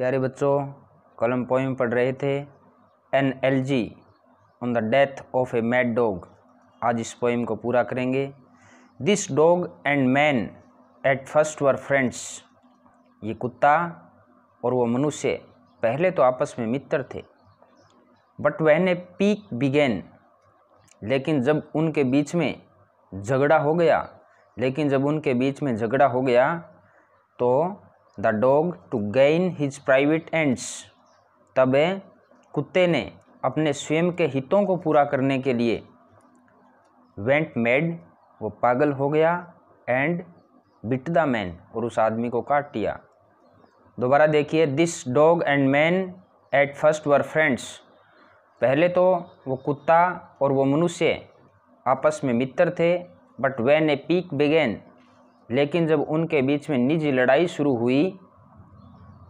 प्यारे बच्चों कलम हम पोइम पढ़ रहे थे N L G on the death of a mad dog आज इस पोइम को पूरा करेंगे this dog and man at first were friends ये कुत्ता और वो मनुष्य पहले तो आपस में मित्र थे बट वहन ए पीक बिगेन लेकिन जब उनके बीच में झगड़ा हो गया लेकिन जब उनके बीच में झगड़ा हो गया तो the dog to gain his private ends तब कुत्ते ने अपने स्वयं के हितों को पूरा करने के लिए वेंट मेड वो पागल हो गया एंड बिट द मैन और उस आदमी को काट दिया दोबारा देखिए this dog and man at first were friends पहले तो वो कुत्ता और वो मनुष्य आपस में मित्र थे but when a pique began लेकिन जब उनके बीच में निजी लड़ाई शुरू हुई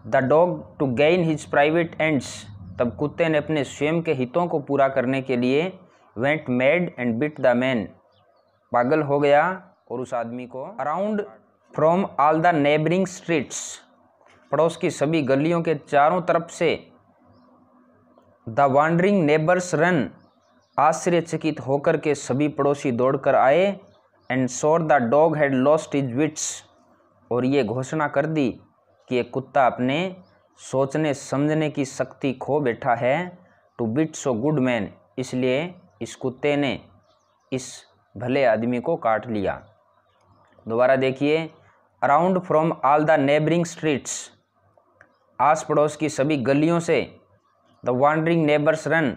the dog to gain his private ends तब कुत्ते ने अपने स्वयं के हितों को पूरा करने के लिए went mad and bit the man पागल हो गया और उस आदमी को around from all the neighbouring streets पड़ोस की सभी गलियों के चारों तरफ से द वांडरिंग नेबर्स रन आश्चर्यचकित होकर के सभी पड़ोसी दौड़कर आए and swore the dog had lost his wits और ये घोषणा कर दी कि ये कुत्ता अपने सोचने समझने की शक्ति खो बैठा है to bite so good man इसलिए इस कुत्ते ने इस भले आदमी को काट लिया दोबारा देखिए around from all the neighbouring streets आस पड़ोस की सभी गलियों से द वॉन्डरिंग नेबर्स रन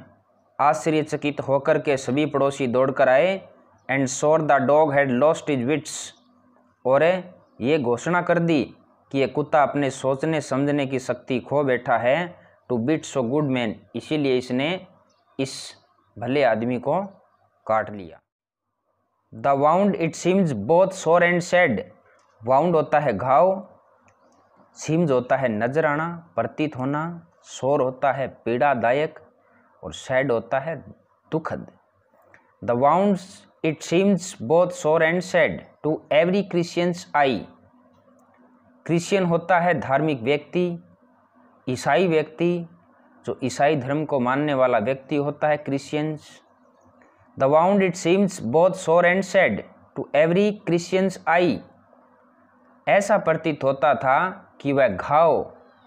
आश्चर्यचकित होकर के सभी पड़ोसी दौड़कर आए and swore the dog had lost his wits और ये घोषणा कर दी कि ये कुत्ता अपने सोचने समझने की शक्ति खो बैठा है to bite so good man इसीलिए इसने इस भले आदमी को काट लिया the wound it seems both sore and sad wound होता है घाव सीम्स होता है नजर आना प्रतीत होना शोर होता है पीड़ादायक और सैड होता है दुखद the wounds it seems both sore and sad to every Christians eye Christian होता है धार्मिक व्यक्ति ईसाई व्यक्ति जो ईसाई धर्म को मानने वाला व्यक्ति होता है Christians the wound it seems both sore and sad to every Christians eye ऐसा प्रतीत होता था कि वह घाव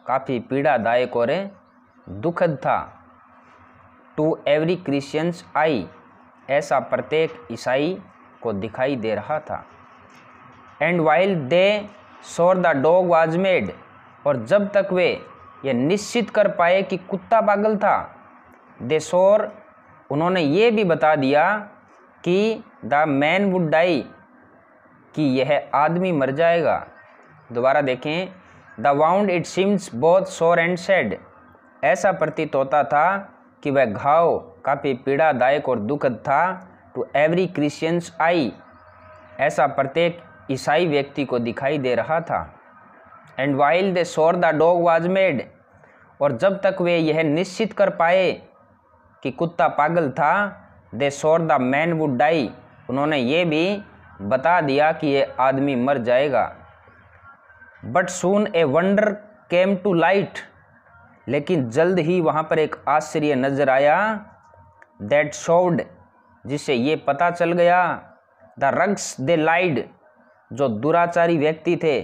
काफ़ी पीड़ादायक और दुखद था टू एवरी क्रिश्चियंस आई ऐसा प्रत्येक ईसाई को दिखाई दे रहा था एंड वाइल दे सोर द डॉग वाज मेड और जब तक वे ये निश्चित कर पाए कि कुत्ता पागल था दे सोर उन्होंने ये भी बता दिया कि द मैन वुड डाई कि यह आदमी मर जाएगा दोबारा देखें the wound it seems both sore and sad ऐसा प्रतीत होता था कि वह घाव काफ़ी पीड़ादायक और दुखद था टू एवरी क्रिश्चियंस आई ऐसा प्रत्येक ईसाई व्यक्ति को दिखाई दे रहा था एंड वाइल दे शोर द डॉग वाज मेड और जब तक वे यह निश्चित कर पाए कि कुत्ता पागल था दे शोर द मैन वुड डाई उन्होंने ये भी बता दिया कि ये आदमी मर जाएगा but soon a wonder came to light लेकिन जल्द ही वहाँ पर एक आश्चर्य नजर आया दैट शोड जिसे ये पता चल गया द रग्स दे लाइड जो दुराचारी व्यक्ति थे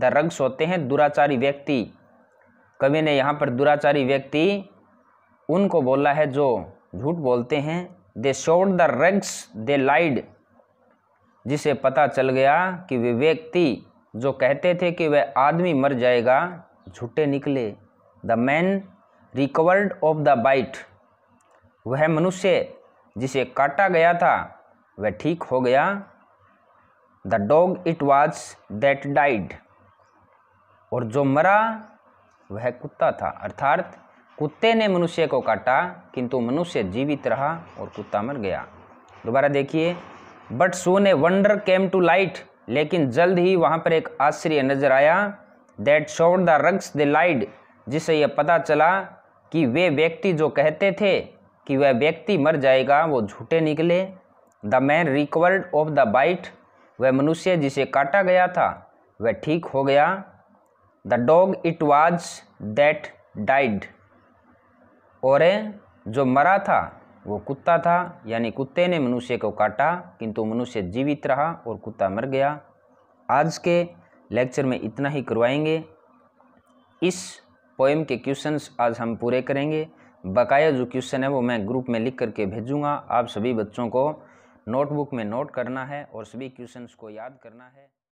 द रग्स होते हैं दुराचारी व्यक्ति कवि ने यहाँ पर दुराचारी व्यक्ति उनको बोला है जो झूठ बोलते हैं they showed the rogues they lied जिसे पता चल गया कि वे व्यक्ति जो कहते थे कि वह आदमी मर जाएगा झूठे निकले the man recovered of the bite वह मनुष्य जिसे काटा गया था वह ठीक हो गया the dog it was that died और जो मरा वह कुत्ता था अर्थात कुत्ते ने मनुष्य को काटा किंतु मनुष्य जीवित रहा और कुत्ता मर गया दोबारा देखिए but soon a wonder came to light लेकिन जल्द ही वहाँ पर एक आश्चर्य नजर आया that showed the rogues the lied जिसे यह पता चला कि वे व्यक्ति जो कहते थे कि वह व्यक्ति मर जाएगा वो झूठे निकले the man recovered of the bite वह मनुष्य जिसे काटा गया था वह ठीक हो गया the dog it was that died और जो मरा था वो कुत्ता था यानी कुत्ते ने मनुष्य को काटा किंतु मनुष्य जीवित रहा और कुत्ता मर गया आज के लेक्चर में इतना ही करवाएंगे इस पोएम के क्वेश्चंस आज हम पूरे करेंगे बकाया जो क्वेश्चन है वो मैं ग्रुप में लिख करके भेजूँगा आप सभी बच्चों को नोटबुक में नोट करना है और सभी क्वेश्चंस को याद करना है